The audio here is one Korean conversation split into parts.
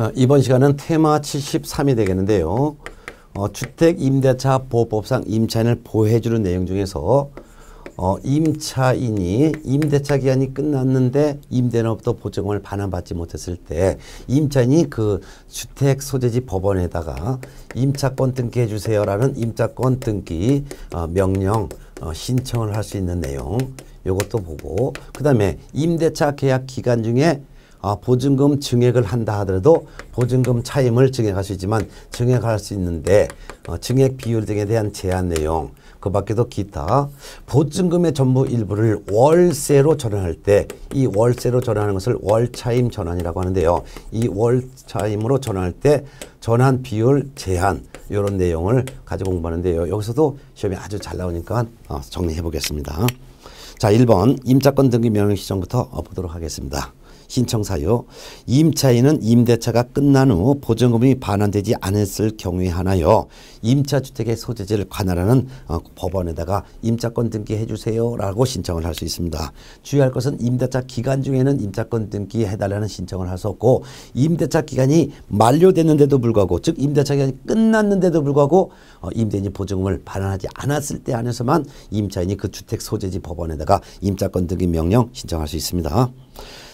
어, 이번 시간은 테마 73이 되겠는데요. 어, 주택 임대차 보호법상 임차인을 보호해주는 내용 중에서 어, 임차인이 임대차 기한이 끝났는데 임대인으로부터 보증금을 반환받지 못했을 때 임차인이 그 주택 소재지 법원에다가 임차권 등기해 주세요라는 임차권 등기 어, 명령 어, 신청을 할 수 있는 내용 요것도 보고 그 다음에 임대차 계약 기간 중에 아, 보증금 증액을 한다 하더라도 보증금 차임을 증액할 수 있지만 증액할 수 있는데 어, 증액 비율 등에 대한 제한 내용 그 밖에도 기타 보증금의 전부 일부를 월세로 전환할 때 이 월세로 전환하는 것을 월차임 전환이라고 하는데요. 이 월차임으로 전환할 때 전환 비율 제한 이런 내용을 가지고 공부하는데요. 여기서도 시험이 아주 잘 나오니까 어, 정리해 보겠습니다. 자, 1번 임차권 등기 명령 시점부터 어, 보도록 하겠습니다. 신청사유 임차인은 임대차가 끝난 후 보증금이 반환되지 않았을 경우에 하나요. 임차주택의 소재지를 관할하는 어, 법원에다가 임차권 등기해 주세요 라고 신청을 할 수 있습니다. 주의할 것은 임대차 기간 중에는 임차권 등기해달라는 신청을 할 수 없고 임대차 기간이 만료됐는데도 불구하고 즉 임대차 기간이 끝났는데도 불구하고 어, 임대인이 보증금을 반환하지 않았을 때 안에서만 임차인이 그 주택 소재지 법원에다가 임차권 등기 명령 신청할 수 있습니다.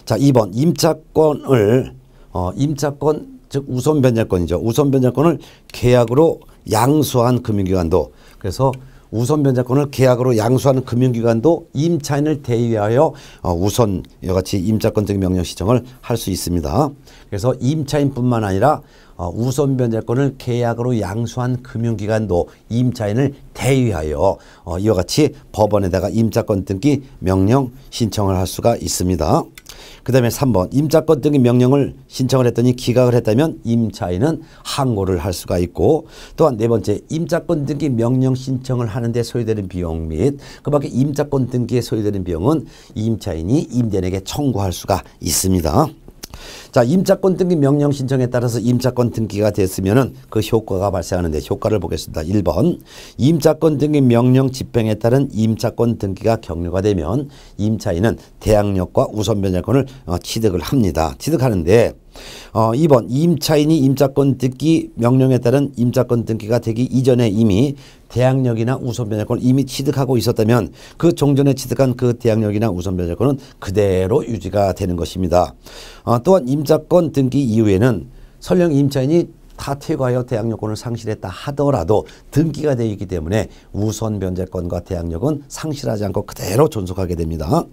자, 2번 임차권을 어, 임차권 즉 우선 변제권이죠. 우선 변제권을 계약으로 양수한 금융기관도 그래서 우선 변제권을 계약으로 양수하는 금융기관도 임차인을 대위하여 어, 우선 이와 같이 임차권적 명령 시정을 할 수 있습니다. 그래서 임차인뿐만 아니라 어, 우선 변제권을 계약으로 양수한 금융기관도 임차인을 대위하여 어, 이와 같이 법원에다가 임차권 등기 명령 신청을 할 수가 있습니다. 그 다음에 3번 임차권 등의 명령을 신청을 했더니 기각을 했다면 임차인은 항고를 할 수가 있고 또한 네 번째 임차권 등기 명령 신청을 하는데 소요되는 비용 및 그 밖에 임차권 등기에 소요되는 비용은 임차인이 임대인에게 청구할 수가 있습니다. 자, 임차권 등기 명령 신청에 따라서 임차권 등기가 됐으면그 효과가 발생하는데 효과를 보겠습니다. 1번. 임차권 등기 명령 집행에 따른 임차권 등기가 격려가 되면 임차인은 대항력과 우선 변제권을 어, 취득을 합니다. 취득하는데 어, 2번 임차인이 임차권 등기 명령에 따른 임차권 등기가 되기 이전에 이미 대항력이나 우선 변제권을 이미 취득하고 있었다면 그 종전에 취득한 그 대항력이나 우선 변제권은 그대로 유지가 되는 것입니다. 어, 또한 임차권 등기 이후에는 설령 임차인이 다퇴하여 대항력권을 상실했다 하더라도 등기가 되어 있기 때문에 우선 변제권과 대항력은 상실하지 않고 그대로 존속하게 됩니다.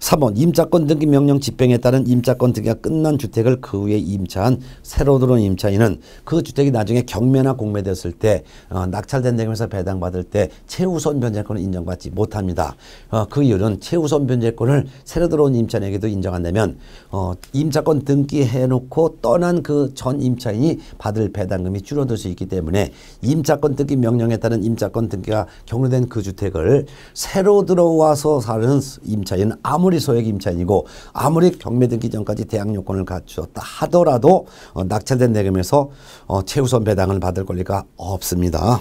3번 임차권 등기 명령 집행에 따른 임차권 등기가 끝난 주택을 그 후에 임차한 새로 들어온 임차인은 그 주택이 나중에 경매나 공매됐을 때 어, 낙찰된 대금에서 배당받을 때 최우선 변제권을 인정받지 못합니다. 어, 그 이유는 최우선 변제권을 새로 들어온 임차인에게도 인정한다면 어, 임차권 등기해놓고 떠난 그 전 임차인이 받을 배당금이 줄어들 수 있기 때문에 임차권 등기 명령에 따른 임차권 등기가 경로된 그 주택을 새로 들어와서 사는 임차인은 아무 아무리 소액 임차인이고 아무리 경매 등기 전까지 대항 요건을 갖추었다 하더라도 어, 낙찰된 대금에서 어, 최우선 배당을 받을 권리가 없습니다.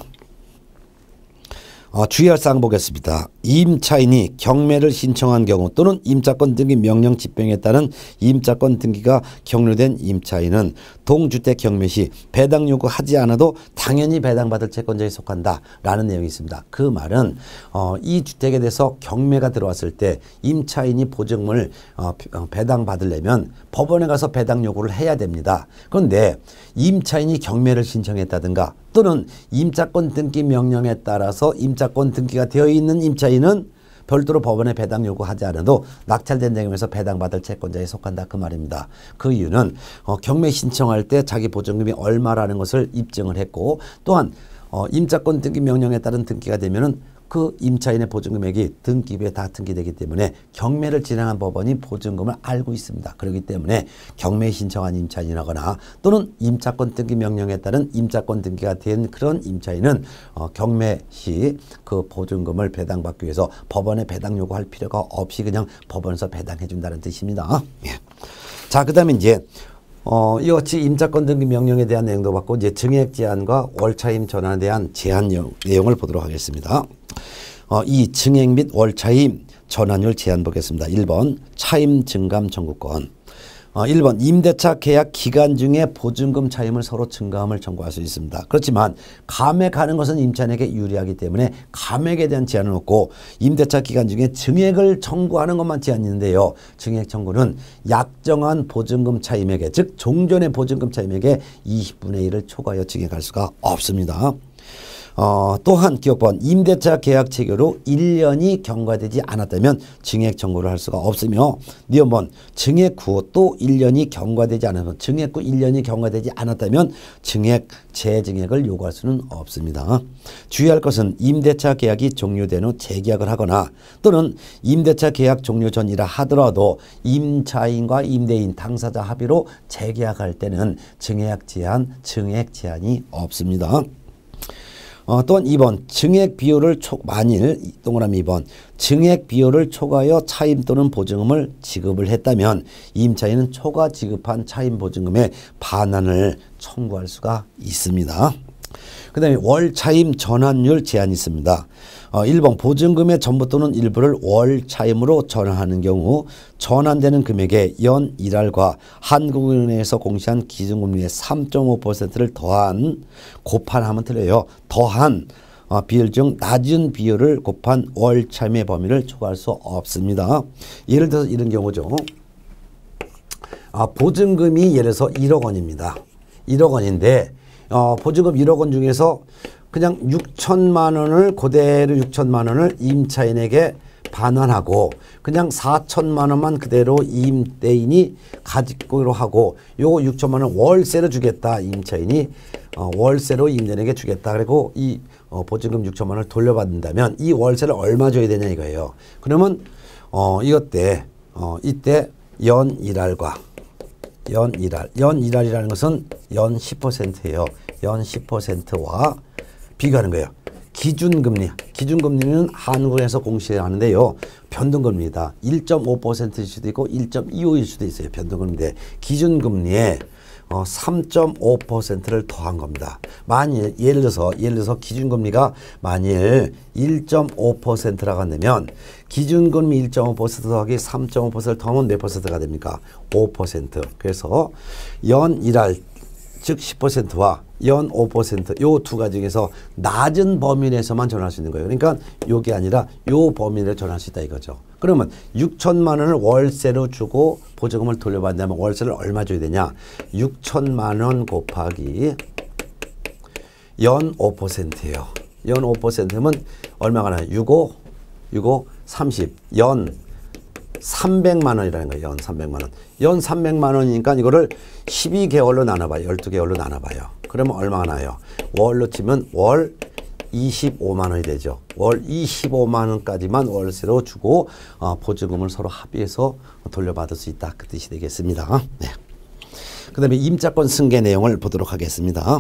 어, 주의할 사항 보겠습니다. 임차인이 경매를 신청한 경우 또는 임차권 등기 명령 집행에 따른 임차권 등기가 경료된 임차인은 동주택 경매 시 배당 요구하지 않아도 당연히 배당받을 채권자에 속한다라는 내용이 있습니다. 그 말은 어, 이 주택에 대해서 경매가 들어왔을 때 임차인이 보증을 어, 어 배당받으려면 법원에 가서 배당 요구를 해야 됩니다. 그런데 임차인이 경매를 신청했다든가 또는 임차권 등기 명령에 따라서 임차권 등기가 되어 있는 임차인은 별도로 법원에 배당 요구하지 않아도 낙찰된 대금에서 배당받을 채권자에 속한다 그 말입니다. 그 이유는 어, 경매 신청할 때 자기 보증금이 얼마라는 것을 입증을 했고 또한 어, 임차권 등기 명령에 따른 등기가 되면은 그 임차인의 보증금액이 등기부에 다 등기되기 때문에 경매를 진행한 법원이 보증금을 알고 있습니다. 그렇기 때문에 경매 신청한 임차인이라거나 또는 임차권 등기 명령에 따른 임차권 등기가 된 그런 임차인은 어, 경매 시 그 보증금을 배당받기 위해서 법원에 배당 요구할 필요가 없이 그냥 법원에서 배당해 준다는 뜻입니다. 예. 자, 그 다음에 이제 어, 이어치 임차권 등기 명령에 대한 내용도 받고 이제 증액 제한과 월차임 전환에 대한 제한 내용을 보도록 하겠습니다. 어, 이 증액 및 월차임 전환율 제한 보겠습니다. 1번 차임 증감 청구권 1번 어, 임대차 계약 기간 중에 보증금 차임을 서로 증가함을 청구할 수 있습니다. 그렇지만 감액하는 것은 임차인에게 유리하기 때문에 감액에 대한 제한은 없고 임대차 기간 중에 증액을 청구하는 것만 제한이 있는데요. 증액 청구는 약정한 보증금 차임에게즉 종전의 보증금 차임에게 20분의 1을 초과하여 증액할 수가 없습니다. 어, 또한 기업권 임대차 계약 체결로 1년이 경과되지 않았다면 증액 청구를 할 수가 없으며 니엄번 증액 후 또 1년이 경과되지 않으면 증액 후 1년이 경과되지 않았다면 증액 재증액을 요구할 수는 없습니다. 주의할 것은 임대차 계약이 종료된 후 재계약을 하거나 또는 임대차 계약 종료 전이라 하더라도 임차인과 임대인 당사자 합의로 재계약할 때는 증액 제한, 증액 제한이 없습니다. 어, 또한 2번 증액 비율을 초 만일 동그라미 2번 증액 비율을 초과하여 차임 또는 보증금을 지급을 했다면 임차인은 초과 지급한 차임 보증금의 반환을 청구할 수가 있습니다. 그 다음에 월 차임 전환율 제한이 있습니다. 어, 1번 보증금의 전부 또는 일부를 월 차임으로 전환하는 경우 전환되는 금액에 연 1할과 한국은행에서 공시한 기준금리의 3.5%를 더한 곱한하면 틀려요. 더한 어, 비율 중 낮은 비율을 곱한 월 차임의 범위를 초과할 수 없습니다. 예를 들어서 이런 경우죠. 아, 보증금이 예를 들어서 1억 원입니다. 1억 원인데 어, 보증금 1억 원 중에서 그냥 6천만 원을 그대로 6천만 원을 임차인에게 반환하고 그냥 4천만 원만 그대로 임대인이 가지고로 하고 요거 6천만 원 월세로 주겠다 임차인이 어, 월세로 임대인에게 주겠다 그리고 이 어, 보증금 6천만 원을 돌려받는다면 이 월세를 얼마 줘야 되냐 이거예요. 그러면 어, 이것 때 어, 이때 연 1할과 연1할연1할이라는 것은 연 10%예요. 연 10%와 비교하는 거예요. 기준금리. 기준금리는 한국에서 공시하는데요. 변동금리입니다. 1.5%일 수도 있고 1.25일 수도 있어요. 변동금리인데 기준금리에 3.5%를 어, 더한 겁니다. 만일 예를 들어서 예를 들어서 기준금리가 만일 1.5%라고 한다면 기준금리 1.5% 더하기 3.5%를 더하면 몇 퍼센트가 됩니까? 5%. 그래서 연 1할 즉 10%와 연5%요두 가지 중에서 낮은 범위 내에서만 전환할 수 있는 거예요. 그러니까 요게 아니라 요 범위 내로 전환할 수 있다 이거죠. 그러면 6천만 원을 월세로 주고 보조금을 돌려받는다면 월세를 얼마 줘야 되냐? 6천만 원 곱하기 연 5%예요. 연 5%면 얼마가 나요? 65, 65, 30, 연 300만 원이라는 거예요. 연 300만 원. 연 300만 원이니까 이거를 12개월로 나눠봐요. 12개월로 나눠봐요. 그러면 얼마가 나요? 월로 치면 월 25만 원이 되죠. 월 25만 원까지만 월세로 주고 어, 보증금을 서로 합의해서 돌려받을 수 있다. 그 뜻이 되겠습니다. 네. 그 다음에 임차권 승계 내용을 보도록 하겠습니다.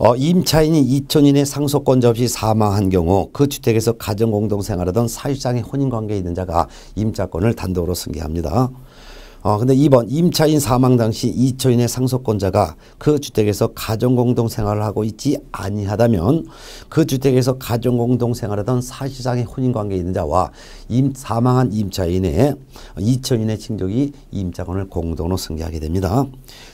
어, 임차인이 이촌인의 상속권자 없이 사망한 경우 그 주택에서 가정공동생활하던 사실상의 혼인관계에 있는 자가 임차권을 단독으로 승계합니다. 어, 근데 2번 임차인 사망 당시 이촌인의 상속권자가 그 주택에서 가정공동생활을 하고 있지 아니하다면 그 주택에서 가정공동생활하던 사실상의 혼인관계에 있는 자와 임, 사망한 임차인의 이촌인의 친족이 임차권을 공동으로 승계하게 됩니다.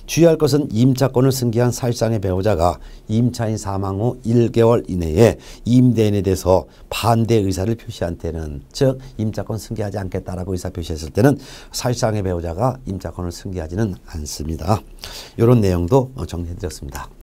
주의할 것은 임차권을 승계한 사실상의 배우자가 임차인 사망 후 1개월 이내에 임대인에 대해서 반대 의사를 표시한 때는 즉 임차권 승계하지 않겠다라고 의사 표시했을 때는 사실상의 배우자가 임차권을 승계하지는 않습니다. 이런 내용도 정리해드렸습니다.